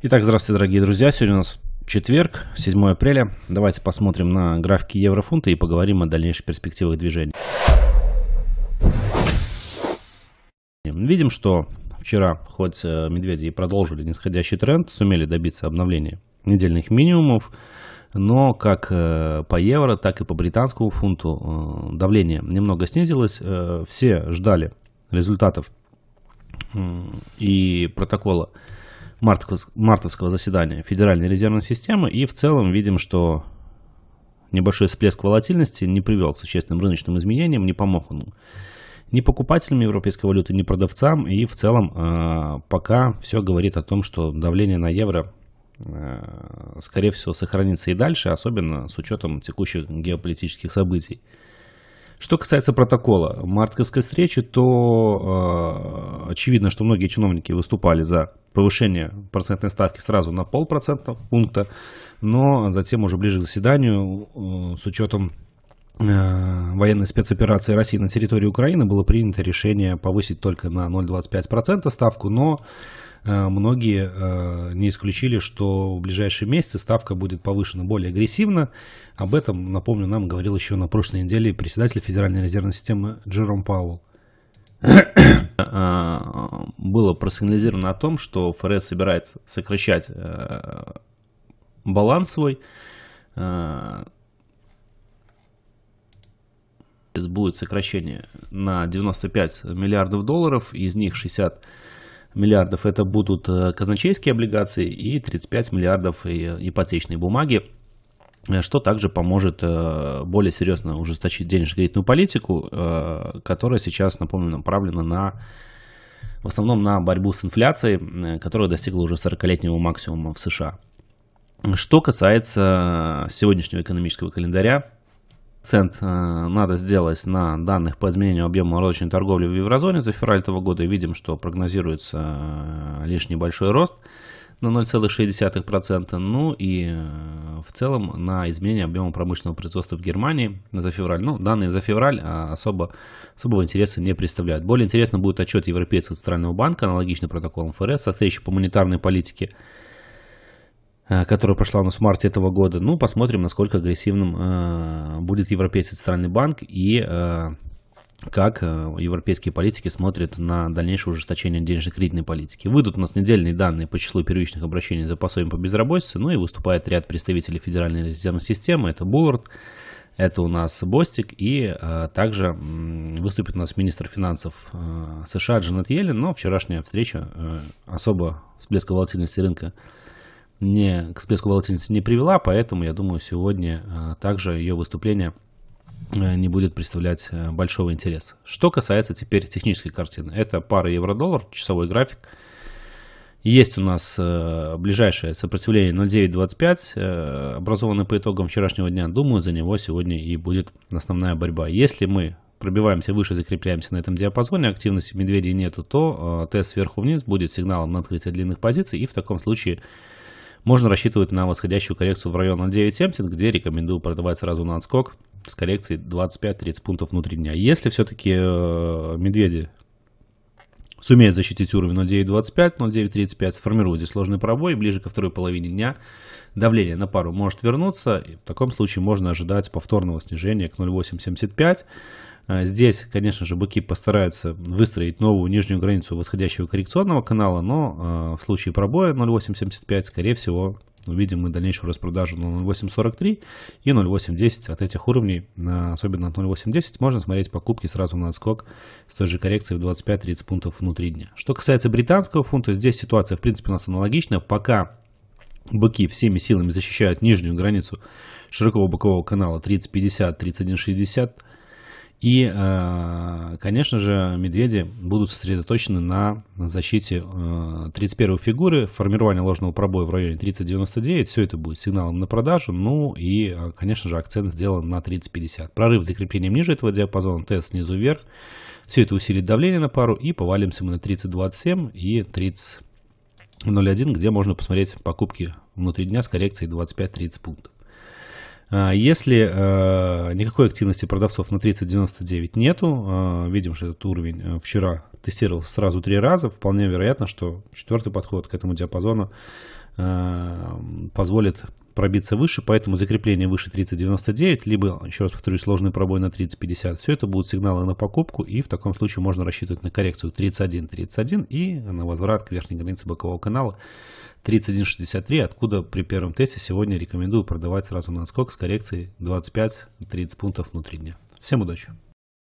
Итак, здравствуйте, дорогие друзья. Сегодня у нас четверг, 7 апреля. Давайте посмотрим на графики еврофунта и поговорим о дальнейших перспективах движения. Видим, что вчера хоть э, медведи и продолжили нисходящий тренд, сумели добиться обновления недельных минимумов, но как э, по евро, так и по британскому фунту э, давление немного снизилось. Все ждали результатов и протокола мартовского заседания Федеральной резервной системы, и в целом видим, что небольшой всплеск волатильности не привел к существенным рыночным изменениям, не помог ему ни покупателям европейской валюты, ни продавцам, и в целом э, пока все говорит о том, что давление на евро э, скорее всего, сохранится и дальше, особенно с учетом текущих геополитических событий. Что касается протокола мартовской встречи, то э, очевидно, что многие чиновники выступали за повышение процентной ставки сразу на полпроцента пункта, но затем уже ближе к заседанию э, с учетом э, военной спецоперации России на территории Украины было принято решение повысить только на 0,25% ставку, но Э, многие э, не исключили, что в ближайшие месяцы ставка будет повышена более агрессивно. Об этом, напомню, нам говорил еще на прошлой неделе председатель Федеральной резервной системы Джером Пауэлл. Э, было просигнализировано о том, что ФРС собирается сокращать баланс свой. Будет сокращение на 95 миллиардов долларов, из них 60 миллиардов это будут э, казначейские облигации и 35 миллиардов э, ипотечные бумаги э, что также поможет более серьезно ужесточить денежно-кредитную политику, которая сейчас, напомню, направлена на в основном на борьбу с инфляцией, которая достигла уже 40-летнего максимума в США. Что касается сегодняшнего экономического календаря, акцент э, надо сделать на данных по изменению объема розничной торговли в еврозоне. За февраль этого года видим, что прогнозируется э, лишь небольшой рост на 0,6%. Ну и э, в целом на изменение объема промышленного производства в Германии за февраль. Ну, данные за февраль а, особо, особого интереса не представляют. Более интересно будет отчет Европейского центрального банка, аналогичный протоколам ФРС, состоящий по монетарной политике Э, которая прошла у нас в марте этого года. Ну, посмотрим, насколько агрессивным э, будет Европейский центральный банк и э, как европейские политики смотрят на дальнейшее ужесточение денежно-кредитной политики. Выйдут у нас недельные данные по числу первичных обращений за пособием по безработице, ну и выступает ряд представителей Федеральной резервной системы, это Буллард, это у нас Бостик, и а, также м, выступит у нас министр финансов а, США Джанет Йеллен, но вчерашняя встреча а, особо всплеска волатильности рынка не, к всплеску волатильности не привела, поэтому, я думаю, сегодня э, также ее выступление э, не будет представлять э, большого интереса. Что касается теперь технической картины. Это пара евро-доллар, часовой график. Есть у нас ближайшее сопротивление 0.925, образованное по итогам вчерашнего дня. Думаю, за него сегодня и будет основная борьба. Если мы пробиваемся выше, закрепляемся на этом диапазоне, активности медведей нету, то тест сверху вниз будет сигналом на открытие длинных позиций, и в таком случае можно рассчитывать на восходящую коррекцию в район 1.970, где рекомендую продавать сразу на отскок с коррекцией 25-30 пунктов внутри дня. Если все-таки э, медведи сумеют защитить уровень 0.925, 0.935, сформируют здесь сложный пробой, ближе ко второй половине дня давление на пару может вернуться, и в таком случае можно ожидать повторного снижения к 0.875, а, здесь, конечно же, быки постараются выстроить новую нижнюю границу восходящего коррекционного канала, но а, в случае пробоя 0.875, скорее всего, увидим мы дальнейшую распродажу на 0.843 и 0.810 от этих уровней, а, особенно от 0.810, можно смотреть покупки сразу на отскок с той же коррекцией в 25-30 пунктов внутри дня. Что касается британского фунта, здесь ситуация, в принципе, у нас аналогична. Пока быки всеми силами защищают нижнюю границу широкого бокового канала 30.50, 31.60, и, э, конечно же, медведи будут сосредоточены на защите 31 э, фигуры, формирование ложного пробоя в районе 3099, все это будет сигналом на продажу, ну и, э, конечно же, акцент сделан на 3050. Прорыв с закреплением ниже этого диапазона, тест снизу вверх, все это усилит давление на пару и повалимся мы на 3027 и 3001, где можно посмотреть покупки внутри дня с коррекцией 25-30 пунктов. А, если э, никакой активности продавцов на 30.99 нету, а, видим, что этот уровень э, вчера тестировался сразу три раза, вполне вероятно, что четвертый подход к этому диапазону э, позволит пробиться выше, поэтому закрепление выше 30.99, либо, еще раз повторюсь, сложный пробой на 30.50. Все это будут сигналы на покупку, и в таком случае можно рассчитывать на коррекцию 31.31 и на возврат к верхней границе бокового канала 31.63, откуда при первом тесте сегодня рекомендую продавать сразу на отскок с коррекцией 25-30 пунктов внутри дня. Всем удачи!